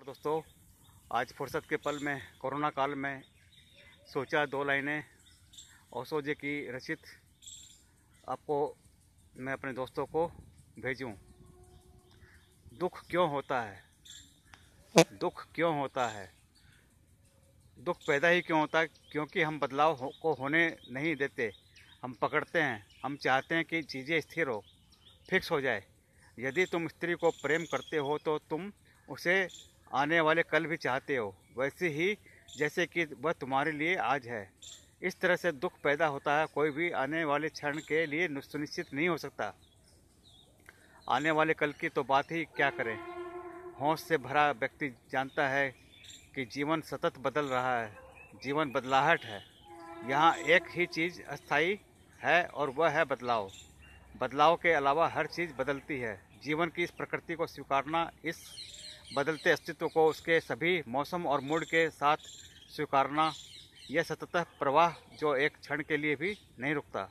और दोस्तों आज फुर्सत के पल में कोरोना काल में सोचा दो लाइनें और सोजे की रसीद आपको मैं अपने दोस्तों को भेजूं दुख क्यों होता है दुख क्यों होता है दुख पैदा ही क्यों होता है क्योंकि हम बदलाव हो, को होने नहीं देते हम पकड़ते हैं हम चाहते हैं कि चीज़ें स्थिर हो फिक्स हो जाए यदि तुम स्त्री को प्रेम करते हो तो तुम उसे आने वाले कल भी चाहते हो वैसे ही जैसे कि वह तुम्हारे लिए आज है इस तरह से दुख पैदा होता है कोई भी आने वाले क्षण के लिए सुनिश्चित नहीं हो सकता आने वाले कल की तो बात ही क्या करें होश से भरा व्यक्ति जानता है कि जीवन सतत बदल रहा है जीवन बदलाहट है यहाँ एक ही चीज़ अस्थाई है और वह है बदलाव बदलाव के अलावा हर चीज़ बदलती है जीवन की इस प्रकृति को स्वीकारना इस बदलते अस्तित्व को उसके सभी मौसम और मूड के साथ स्वीकारना यह सततः प्रवाह जो एक क्षण के लिए भी नहीं रुकता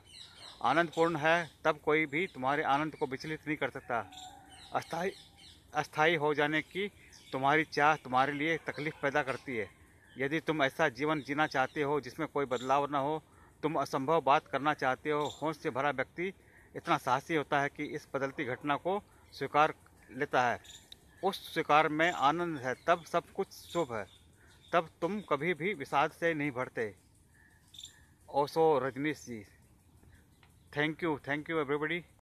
आनंदपूर्ण है तब कोई भी तुम्हारे आनंद को विचलित नहीं कर सकता अस्थाई अस्थाई हो जाने की तुम्हारी चाह तुम्हारे लिए तकलीफ पैदा करती है यदि तुम ऐसा जीवन जीना चाहते हो जिसमें कोई बदलाव ना हो तुम असंभव बात करना चाहते हो होश से भरा व्यक्ति इतना साहसी होता है कि इस बदलती घटना को स्वीकार लेता है उस शिकार में आनंद है तब सब कुछ शुभ है तब तुम कभी भी विषाद से नहीं भरते Osho Rajneesh ji thank you thank you everybody